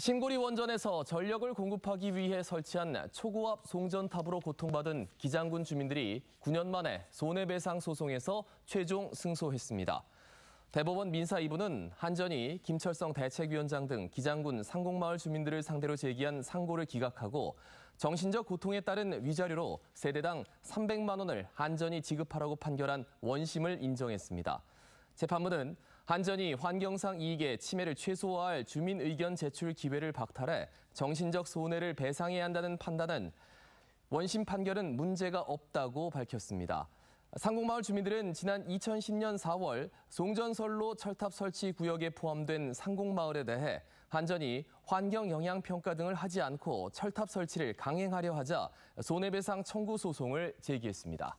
신고리 원전에서 전력을 공급하기 위해 설치한 초고압 송전탑으로 고통받은 기장군 주민들이 9년 만에 손해배상 소송에서 최종 승소했습니다. 대법원 민사 2부는 한전이 김철성 대책위원장 등 기장군 상곡마을 주민들을 상대로 제기한 상고를 기각하고 정신적 고통에 따른 위자료로 세대당 300만 원을 한전이 지급하라고 판결한 원심을 인정했습니다. 재판부는 한전이 환경상 이익의 침해를 최소화할 주민 의견 제출 기회를 박탈해 정신적 손해를 배상해야 한다는 판단은 원심 판결은 문제가 없다고 밝혔습니다. 상공마을 주민들은 지난 2010년 4월 송전설로 철탑 설치 구역에 포함된 상공마을에 대해 한전이 환경 영향 평가 등을 하지 않고 철탑 설치를 강행하려 하자 손해배상 청구 소송을 제기했습니다.